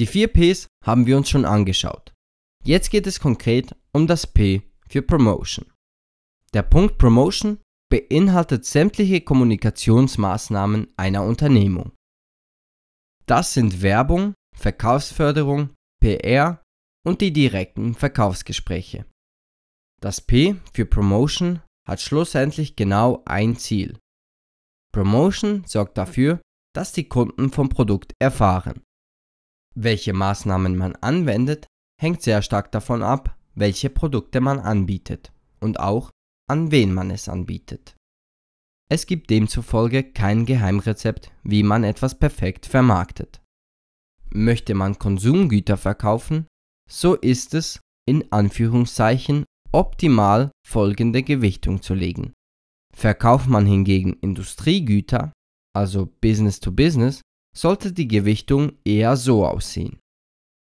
Die vier Ps haben wir uns schon angeschaut. Jetzt geht es konkret um das P für Promotion. Der Punkt Promotion beinhaltet sämtliche Kommunikationsmaßnahmen einer Unternehmung. Das sind Werbung, Verkaufsförderung, PR und die direkten Verkaufsgespräche. Das P für Promotion hat schlussendlich genau ein Ziel. Promotion sorgt dafür, dass die Kunden vom Produkt erfahren. Welche Maßnahmen man anwendet, hängt sehr stark davon ab, welche Produkte man anbietet und auch an wen man es anbietet. Es gibt demzufolge kein Geheimrezept, wie man etwas perfekt vermarktet. Möchte man Konsumgüter verkaufen, so ist es in Anführungszeichen optimal folgende Gewichtung zu legen. Verkauft man hingegen Industriegüter, also Business to Business, sollte die Gewichtung eher so aussehen